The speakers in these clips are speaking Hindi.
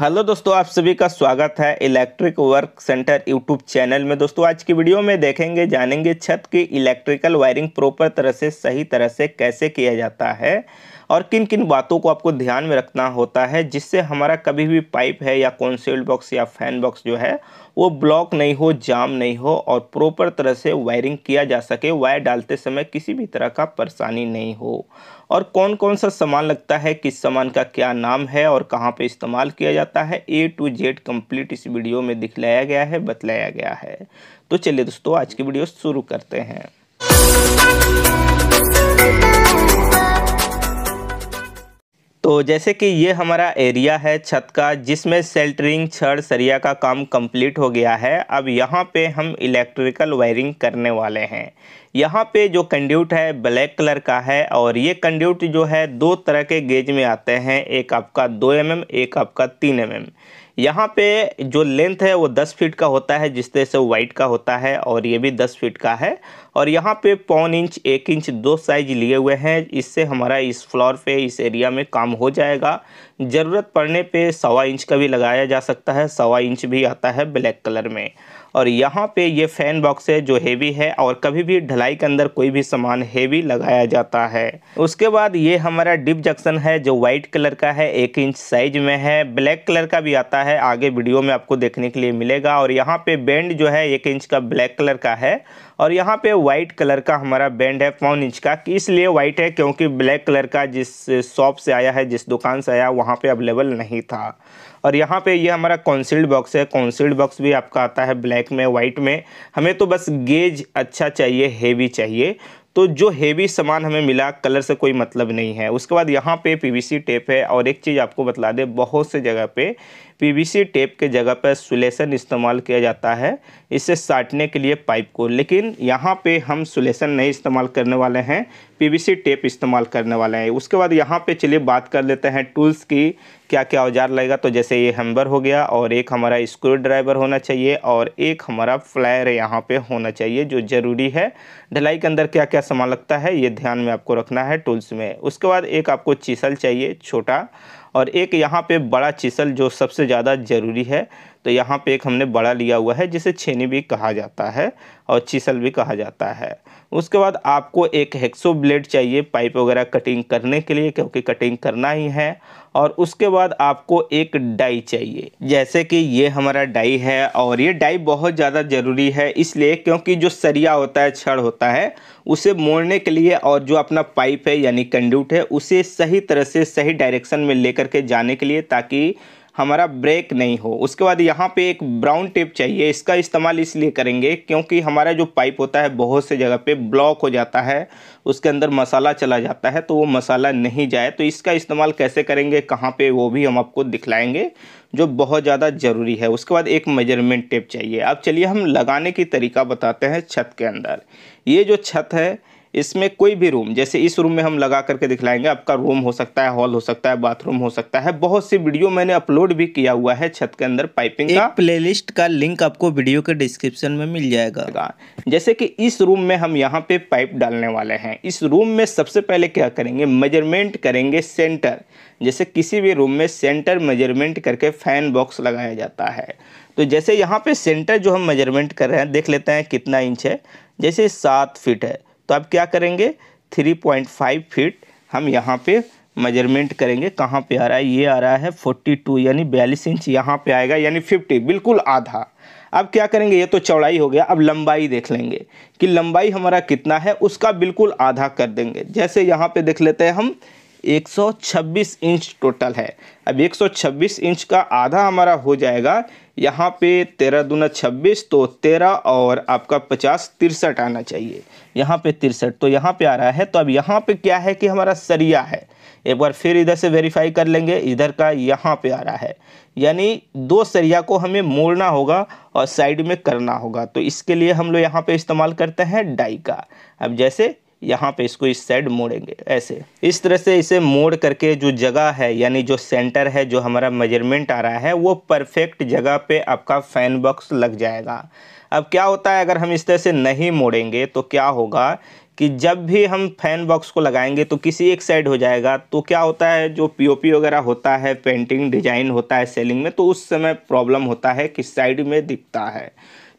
हेलो दोस्तों आप सभी का स्वागत है electric work centre YouTube channel में दोस्तों आज की वीडियो में देखेंगे जानेंगे छत की इलेक्ट्रिकल वायरिंग प्रॉपर तरह से सही तरह से कैसे किया जाता है और किन किन बातों को आपको ध्यान में रखना होता है जिससे हमारा कभी भी पाइप है या कॉन्सेल्ट बॉक्स या फैन बॉक्स जो है वो ब्लॉक नहीं हो जाम नहीं हो और प्रॉपर तरह से वायरिंग किया जा सके वायर डालते समय किसी भी तरह का परेशानी नहीं हो और कौन कौन सा सामान लगता है किस सामान का क्या नाम है और कहाँ पे इस्तेमाल किया जाता है ए टू जेड कंप्लीट इस वीडियो में दिखलाया गया है बतलाया गया है तो चलिए दोस्तों आज की वीडियो शुरू करते हैं तो जैसे कि ये हमारा एरिया है छत का जिसमें सेल्टरिंग छड़ सरिया का काम कंप्लीट हो गया है अब यहाँ पे हम इलेक्ट्रिकल वायरिंग करने वाले हैं यहाँ पे जो कंड्यूट है ब्लैक कलर का है और ये कंड्यूट जो है दो तरह के गेज में आते हैं एक आपका दो एम mm, एक आपका तीन एम mm. यहाँ पे जो लेंथ है वो दस फीट का होता है जिस तरह से वाइट का होता है और ये भी दस फीट का है और यहाँ पे पौन इंच एक इंच दो साइज लिए हुए हैं इससे हमारा इस फ्लोर पे इस एरिया में काम हो जाएगा ज़रूरत पड़ने पे सवा इंच का भी लगाया जा सकता है सवा इंच भी आता है ब्लैक कलर में और यहाँ पे ये फैन बॉक्स है जो हेवी है और कभी भी ढलाई के अंदर कोई भी सामान हेवी लगाया जाता है उसके बाद ये हमारा डिप जंक्शन है जो वाइट कलर का है एक इंच साइज में है ब्लैक कलर का भी आता है आगे वीडियो में आपको देखने के लिए मिलेगा और यहाँ पे बेंड जो है एक इंच का ब्लैक कलर का है और यहाँ पे वाइट कलर का हमारा बैंड है पौन इंच का इसलिए वाइट है क्योंकि ब्लैक कलर का जिस शॉप से आया है जिस दुकान से आया वहाँ पे अवेलेबल नहीं था और यहाँ पे ये यह हमारा कॉन्सिल्ड बॉक्स है कॉन्सिल्ड बॉक्स भी आपका आता है ब्लैक में वाइट में हमें तो बस गेज अच्छा चाहिए हेवी चाहिए तो जो हेवी सामान हमें मिला कलर से कोई मतलब नहीं है उसके बाद यहाँ पे पीवीसी टेप है और एक चीज़ आपको बतला दें बहुत से जगह पे पीवीसी टेप के जगह पर सुलेसन इस्तेमाल किया जाता है इसे साटने के लिए पाइप को लेकिन यहाँ पे हम सुलेसन नहीं इस्तेमाल करने वाले हैं पीवीसी टेप इस्तेमाल करने वाले हैं उसके बाद यहाँ पे चलिए बात कर लेते हैं टूल्स की क्या क्या औजार लगेगा तो जैसे ये हेम्बर हो गया और एक हमारा स्क्रू ड्राइवर होना चाहिए और एक हमारा फ्लायर यहाँ पर होना चाहिए जो ज़रूरी है ढलाई के अंदर क्या क्या सामान लगता है ये ध्यान में आपको रखना है टूल्स में उसके बाद एक आपको चीसल चाहिए छोटा और एक यहाँ पे बड़ा चिसल जो सबसे ज़्यादा ज़रूरी है तो यहाँ पे एक हमने बड़ा लिया हुआ है जिसे छेनी भी कहा जाता है और चिसल भी कहा जाता है उसके बाद आपको एक हेक्सो ब्लेड चाहिए पाइप वगैरह कटिंग करने के लिए क्योंकि कटिंग करना ही है और उसके बाद आपको एक डाई चाहिए जैसे कि ये हमारा डाई है और ये डाई बहुत ज़्यादा ज़रूरी है इसलिए क्योंकि जो सरिया होता है छड़ होता है उसे मोड़ने के लिए और जो अपना पाइप है यानी कंड्यूट है उसे सही तरह से सही डायरेक्शन में लेकर के जाने के लिए ताकि हमारा ब्रेक नहीं हो उसके बाद यहाँ पे एक ब्राउन टेप चाहिए इसका इस्तेमाल इसलिए करेंगे क्योंकि हमारा जो पाइप होता है बहुत से जगह पे ब्लॉक हो जाता है उसके अंदर मसाला चला जाता है तो वो मसाला नहीं जाए तो इसका इस्तेमाल कैसे करेंगे कहाँ पे वो भी हम आपको दिखलाएंगे जो बहुत ज़्यादा ज़रूरी है उसके बाद एक मेजरमेंट टेप चाहिए अब चलिए हम लगाने की तरीका बताते हैं छत के अंदर ये जो छत है इसमें कोई भी रूम जैसे इस रूम में हम लगा करके दिखलाएंगे आपका रूम हो सकता है हॉल हो सकता है बाथरूम हो सकता है बहुत सी वीडियो मैंने अपलोड भी किया हुआ है छत के अंदर पाइपिंग का प्लेलिस्ट का लिंक आपको वीडियो के डिस्क्रिप्शन में मिल जाएगा जैसे कि इस रूम में हम यहाँ पे पाइप डालने वाले हैं इस रूम में सबसे पहले क्या करेंगे मेजरमेंट करेंगे सेंटर जैसे किसी भी रूम में सेंटर मेजरमेंट करके फैन बॉक्स लगाया जाता है तो जैसे यहाँ पे सेंटर जो हम मेजरमेंट कर रहे हैं देख लेते हैं कितना इंच है जैसे सात फिट है तो अब क्या करेंगे 3.5 फीट हम यहाँ पे मेजरमेंट करेंगे कहाँ पे आ रहा है ये आ रहा है 42 यानी बयालीस इंच यहाँ पे आएगा यानी 50 बिल्कुल आधा अब क्या करेंगे ये तो चौड़ाई हो गया अब लंबाई देख लेंगे कि लंबाई हमारा कितना है उसका बिल्कुल आधा कर देंगे जैसे यहाँ पे देख लेते हैं हम 126 इंच टोटल है अब 126 इंच का आधा हमारा हो जाएगा यहाँ पे तेरह दूना छब्बीस तो तेरह और आपका पचास तिरसठ आना चाहिए यहाँ पे तिरसठ तो यहाँ पे आ रहा है तो अब यहाँ पे क्या है कि हमारा सरिया है एक बार फिर इधर से वेरीफाई कर लेंगे इधर का यहाँ पे आ रहा है यानी दो सरिया को हमें मोड़ना होगा और साइड में करना होगा तो इसके लिए हम लोग यहाँ पे इस्तेमाल करते हैं डाई का अब जैसे यहाँ पे इसको इस साइड मोड़ेंगे ऐसे इस तरह से इसे मोड़ करके जो जगह है यानी जो सेंटर है जो हमारा मेजरमेंट आ रहा है वो परफेक्ट जगह पे आपका फैन बॉक्स लग जाएगा अब क्या होता है अगर हम इस तरह से नहीं मोड़ेंगे तो क्या होगा कि जब भी हम फैन बॉक्स को लगाएंगे तो किसी एक साइड हो जाएगा तो क्या होता है जो पीओपी वगैरह होता है पेंटिंग डिजाइन होता है सेलिंग में तो उस समय प्रॉब्लम होता है कि साइड में दिखता है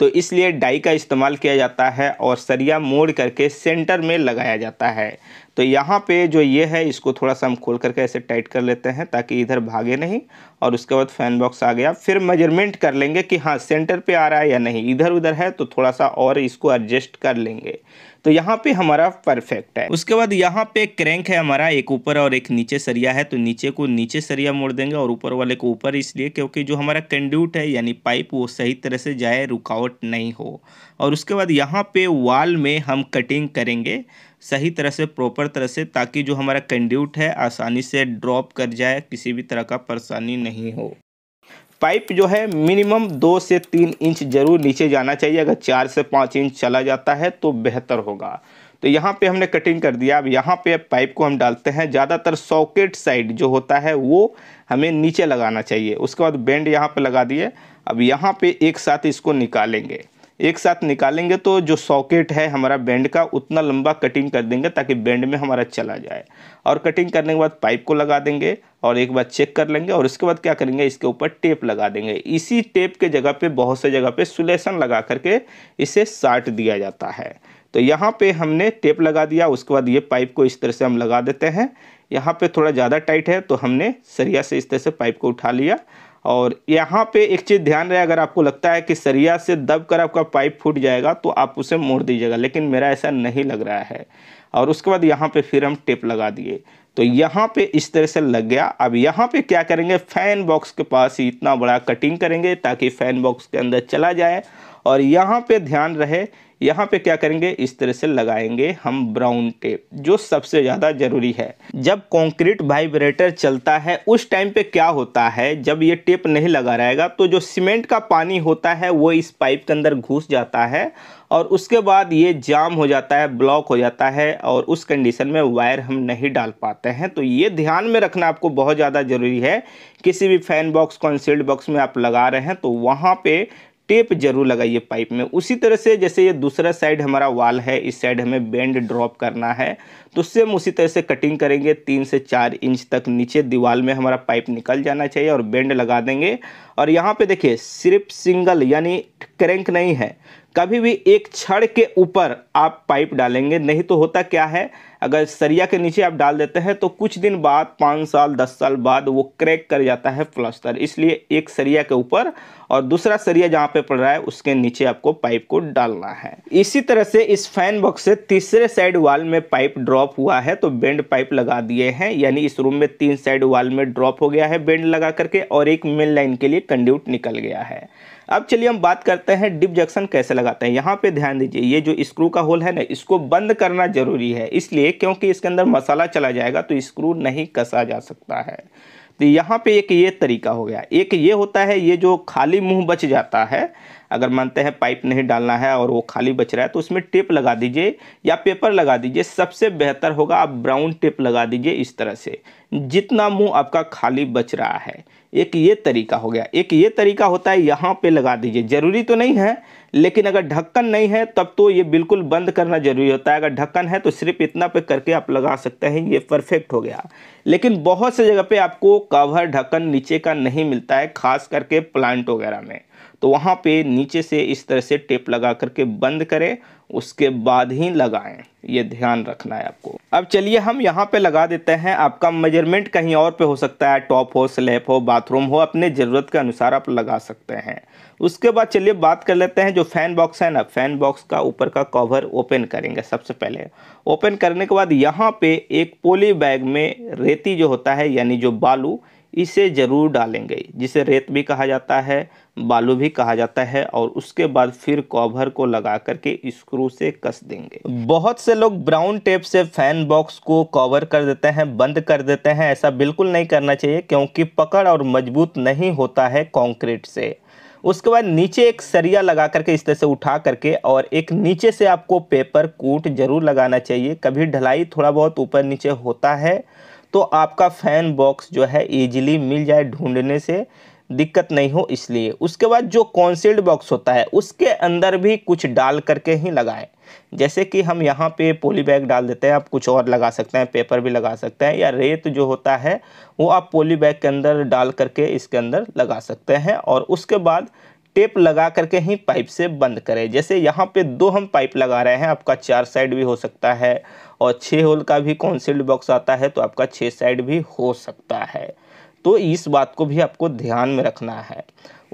तो इसलिए डाई का इस्तेमाल किया जाता है और सरिया मोड़ करके सेंटर में लगाया जाता है तो यहाँ पे जो ये है इसको थोड़ा सा हम खोल करके ऐसे टाइट कर लेते हैं ताकि इधर भागे नहीं और उसके बाद फैन बॉक्स आ गया फिर मेजरमेंट कर लेंगे कि हाँ सेंटर पे आ रहा है या नहीं इधर उधर है तो थोड़ा सा और इसको एडजस्ट कर लेंगे तो यहाँ पे हमारा परफेक्ट है उसके बाद यहाँ पे क्रैंक है हमारा एक ऊपर और एक नीचे सरिया है तो नीचे को नीचे सरिया मोड़ देंगे और ऊपर वाले को ऊपर इसलिए क्योंकि जो हमारा कंड्यूट है यानी पाइप वो सही तरह से जाए रुकावट नहीं हो और उसके बाद यहाँ पे वाल में हम कटिंग करेंगे सही तरह से प्रॉपर तरह से ताकि जो हमारा कंड्यूट है आसानी से ड्रॉप कर जाए किसी भी तरह का परेशानी नहीं हो पाइप जो है मिनिमम दो से तीन इंच जरूर नीचे जाना चाहिए अगर चार से पाँच इंच चला जाता है तो बेहतर होगा तो यहाँ पे हमने कटिंग कर दिया अब यहाँ पे पाइप को हम डालते हैं ज़्यादातर सॉकेट साइड जो होता है वो हमें नीचे लगाना चाहिए उसके बाद बेंड यहाँ पे लगा दिए अब यहाँ पे एक साथ इसको निकालेंगे एक साथ निकालेंगे तो जो सॉकेट है हमारा बैंड का उतना लंबा कटिंग कर देंगे ताकि बैंड में हमारा चला जाए और कटिंग करने के बाद पाइप को लगा देंगे और एक बार चेक कर लेंगे और उसके बाद क्या करेंगे इसके ऊपर टेप लगा देंगे इसी टेप के जगह पे बहुत से जगह पे सुलेशन लगा करके इसे साट दिया जाता है तो यहाँ पर हमने टेप लगा दिया उसके बाद ये पाइप को इस तरह से हम लगा देते हैं यहाँ पर थोड़ा ज़्यादा टाइट है तो हमने सरिया से इस तरह से पाइप को उठा लिया और यहाँ पे एक चीज़ ध्यान रहे अगर आपको लगता है कि सरिया से दब कर आपका पाइप फूट जाएगा तो आप उसे मोड़ दीजिएगा लेकिन मेरा ऐसा नहीं लग रहा है और उसके बाद यहाँ पे फिर हम टेप लगा दिए तो यहाँ पे इस तरह से लग गया अब यहाँ पे क्या करेंगे फ़ैन बॉक्स के पास ही इतना बड़ा कटिंग करेंगे ताकि फ़ैन बॉक्स के अंदर चला जाए और यहाँ पर ध्यान रहे यहाँ पे क्या करेंगे इस तरह से लगाएंगे हम ब्राउन टेप जो सबसे ज़्यादा ज़रूरी है जब कंक्रीट वाइब्रेटर चलता है उस टाइम पे क्या होता है जब ये टेप नहीं लगा रहेगा तो जो सीमेंट का पानी होता है वो इस पाइप के अंदर घुस जाता है और उसके बाद ये जाम हो जाता है ब्लॉक हो जाता है और उस कंडीशन में वायर हम नहीं डाल पाते हैं तो ये ध्यान में रखना आपको बहुत ज़्यादा ज़रूरी है किसी भी फैन बॉक्स कॉन्सील्ड बॉक्स में आप लगा रहे हैं तो वहाँ पे टेप जरूर लगाइए पाइप में उसी तरह से जैसे ये दूसरा साइड हमारा वाल है इस साइड हमें बेंड ड्रॉप करना है तो सेम उसी तरह से कटिंग करेंगे तीन से चार इंच तक नीचे दीवार में हमारा पाइप निकल जाना चाहिए और बेंड लगा देंगे और यहाँ पे देखिए सिर्फ सिंगल यानी क्रैंक नहीं है कभी भी एक छड़ के ऊपर आप पाइप डालेंगे नहीं तो होता क्या है अगर सरिया के नीचे आप डाल देते हैं तो कुछ दिन बाद पाँच साल दस साल बाद वो क्रैक कर जाता है प्लास्टर इसलिए एक सरिया के ऊपर और दूसरा सरिया जहाँ पे पड़ रहा है उसके नीचे आपको पाइप को डालना है इसी तरह से इस फैन बॉक्स से तीसरे साइड वाल में पाइप ड्रॉप हुआ है तो बेंड पाइप लगा दिए हैं यानी इस रूम में तीन साइड वाल में ड्रॉप हो गया है बेंड लगा करके और एक मेन लाइन के लिए कंड्यूट निकल गया है अब चलिए हम बात करते हैं डिप जंक्शन कैसे लगाते हैं यहाँ पे ध्यान दीजिए ये जो स्क्रू का होल है ना इसको बंद करना जरूरी है इसलिए क्योंकि इसके अंदर मसाला चला जाएगा तो स्क्रू नहीं कसा जा सकता है तो यहाँ पे एक ये तरीका हो गया एक ये होता है ये जो खाली मुंह बच जाता है अगर मानते हैं पाइप नहीं डालना है और वो खाली बच रहा है तो उसमें टेप लगा दीजिए या पेपर लगा दीजिए सबसे बेहतर होगा आप ब्राउन टेप लगा दीजिए इस तरह से जितना मुंह आपका खाली बच रहा है एक ये तरीका हो गया एक ये तरीका होता है यहाँ पे लगा दीजिए ज़रूरी तो नहीं है लेकिन अगर ढक्कन नहीं है तब तो ये बिल्कुल बंद करना ज़रूरी होता है अगर ढक्कन है तो सिर्फ इतना पे करके आप लगा सकते हैं ये परफेक्ट हो गया लेकिन बहुत से जगह पे आपको कवर ढक्कन नीचे का नहीं मिलता है खास करके प्लांट वगैरह में तो वहाँ पे नीचे से इस तरह से टेप लगा करके बंद करें उसके बाद ही लगाएं ये ध्यान रखना है आपको अब चलिए हम यहाँ पे लगा देते हैं आपका मेजरमेंट कहीं और पे हो सकता है टॉप हो स्लैप हो बाथरूम हो अपने ज़रूरत के अनुसार आप लगा सकते हैं उसके बाद चलिए बात कर लेते हैं जो फैन बॉक्स है ना फैन बॉक्स का ऊपर का कवर ओपन करेंगे सबसे पहले ओपन करने के बाद यहाँ पे एक पोली बैग में रेती जो होता है यानी जो बालू इसे ज़रूर डालेंगे जिसे रेत भी कहा जाता है बालू भी कहा जाता है और उसके बाद फिर कॉभर को लगा करके स्क्रू से कस देंगे बहुत से लोग ब्राउन टेप से फैन बॉक्स को कवर कर देते हैं बंद कर देते हैं ऐसा बिल्कुल नहीं करना चाहिए क्योंकि पकड़ और मजबूत नहीं होता है कॉन्क्रीट से उसके बाद नीचे एक सरिया लगा करके इस तरह से उठा करके और एक नीचे से आपको पेपर कूट जरूर लगाना चाहिए कभी ढलाई थोड़ा बहुत ऊपर नीचे होता है तो आपका फैन बॉक्स जो है ईजिली मिल जाए ढूंढने से दिक्कत नहीं हो इसलिए उसके बाद जो कॉन्सील्ड बॉक्स होता है उसके अंदर भी कुछ डाल करके ही लगाएं जैसे कि हम यहाँ पे पोली बैग डाल देते हैं आप कुछ और लगा सकते हैं पेपर भी लगा सकते हैं या रेत जो होता है वो आप पोली बैग के अंदर डाल करके इसके अंदर लगा सकते हैं और उसके बाद टेप लगा करके ही पाइप से बंद करें जैसे यहाँ पे दो हम पाइप लगा रहे हैं आपका चार साइड भी हो सकता है और छः होल का भी कॉन्सिल्ड बॉक्स आता है तो आपका छः साइड भी हो सकता है तो इस बात को भी आपको ध्यान में रखना है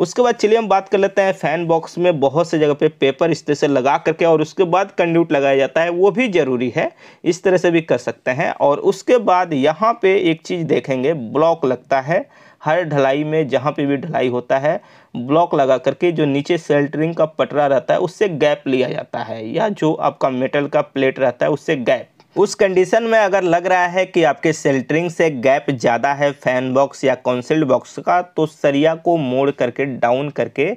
उसके बाद चलिए हम बात कर लेते हैं फैन बॉक्स में बहुत से जगह पे पेपर इस तरह से लगा करके और उसके बाद कंड्यूट लगाया जाता है वो भी ज़रूरी है इस तरह से भी कर सकते हैं और उसके बाद यहाँ पे एक चीज़ देखेंगे ब्लॉक लगता है हर ढलाई में जहाँ पे भी ढलाई होता है ब्लॉक लगा करके जो नीचे सेल्टरिंग का पटरा रहता है उससे गैप लिया जाता है या जो आपका मेटल का प्लेट रहता है उससे गैप उस कंडीशन में अगर लग रहा है कि आपके सेल्टरिंग से गैप ज़्यादा है फैन बॉक्स या कॉन्सल्ट बॉक्स का तो सरिया को मोड़ करके डाउन करके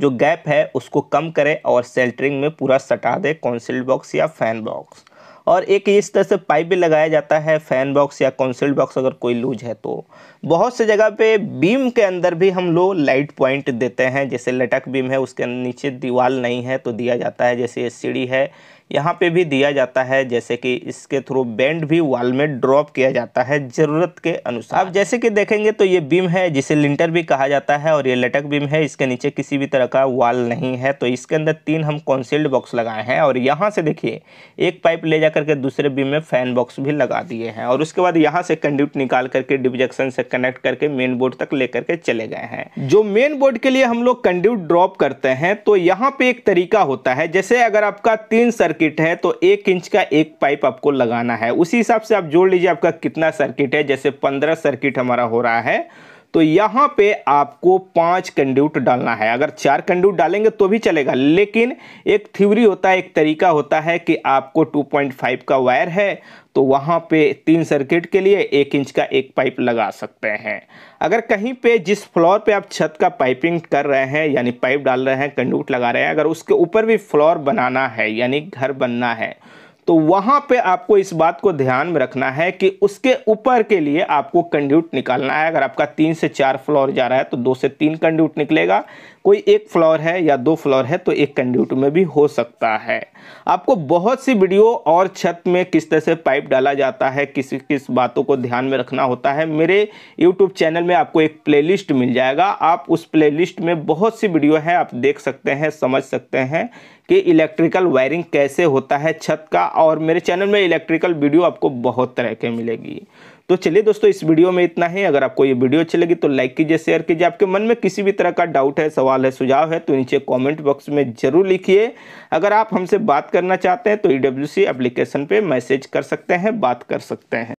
जो गैप है उसको कम करें और सेल्टरिंग में पूरा सटा दे कॉन्सल्ट बॉक्स या फैन बॉक्स और एक इस तरह से पाइप भी लगाया जाता है फैन बॉक्स या कॉन्सल्ट बॉक्स अगर कोई लूज है तो बहुत से जगह पे बीम के अंदर भी हम लोग लाइट पॉइंट देते हैं जैसे लटक बीम है उसके नीचे दीवार नहीं है तो दिया जाता है जैसे सीढ़ी है यहाँ पे भी दिया जाता है जैसे कि इसके थ्रू बैंड भी वॉल में ड्रॉप किया जाता है ज़रूरत के अनुसार अब जैसे कि देखेंगे तो ये बीम है जिसे लिंटर भी कहा जाता है और ये लटक बीम है इसके नीचे किसी भी तरह का वॉल नहीं है तो इसके अंदर तीन हम कॉन्सील्ड बॉक्स लगाए हैं और यहाँ से देखिए एक पाइप ले जा करके दूसरे बीम में फैन बॉक्स भी लगा दिए हैं और उसके बाद यहाँ से कंड्यूट निकाल करके डिबजेक्शन से कनेक्ट करके मेन बोर्ड तक ले करके चले गए हैं जो मेन बोर्ड के लिए हम लोग कंड्यूट ड्रॉप करते हैं तो यहाँ पे एक तरीका होता है जैसे अगर आपका तीन सर्किट सर्किट है तो एक इंच का एक पाइप आपको लगाना है उसी हिसाब से आप जोड़ लीजिए आपका कितना सर्किट है जैसे पंद्रह सर्किट हमारा हो रहा है तो यहाँ पे आपको पांच कंड्यूट डालना है अगर चार कंड्यूट डालेंगे तो भी चलेगा लेकिन एक थ्योरी होता है एक तरीका होता है कि आपको 2.5 का वायर है तो वहां पे तीन सर्किट के लिए एक इंच का एक पाइप लगा सकते हैं अगर कहीं पे जिस फ्लोर पे आप छत का पाइपिंग कर रहे हैं यानी पाइप डाल रहे हैं कंडूट लगा रहे हैं अगर उसके ऊपर भी फ्लोर बनाना है यानी घर बनना है तो वहां पे आपको इस बात को ध्यान में रखना है कि उसके ऊपर के लिए आपको कंड्यूट निकालना है अगर आपका तीन से चार फ्लोर जा रहा है तो दो से तीन कंड्यूट निकलेगा कोई एक फ्लोर है या दो फ्लोर है तो एक कंड्यूट में भी हो सकता है आपको बहुत सी वीडियो और छत में किस तरह से पाइप डाला जाता है किस किस बातों को ध्यान में रखना होता है मेरे यूट्यूब चैनल में आपको एक प्लेलिस्ट मिल जाएगा आप उस प्लेलिस्ट में बहुत सी वीडियो है आप देख सकते हैं समझ सकते हैं कि इलेक्ट्रिकल वायरिंग कैसे होता है छत का और मेरे चैनल में इलेक्ट्रिकल वीडियो आपको बहुत तरह के मिलेगी तो चलिए दोस्तों इस वीडियो में इतना ही अगर आपको ये वीडियो अच्छी लगी तो लाइक कीजिए शेयर कीजिए आपके मन में किसी भी तरह का डाउट है सवाल है सुझाव है तो नीचे कमेंट बॉक्स में जरूर लिखिए अगर आप हमसे बात करना चाहते हैं तो ई एप्लीकेशन पर मैसेज कर सकते हैं बात कर सकते हैं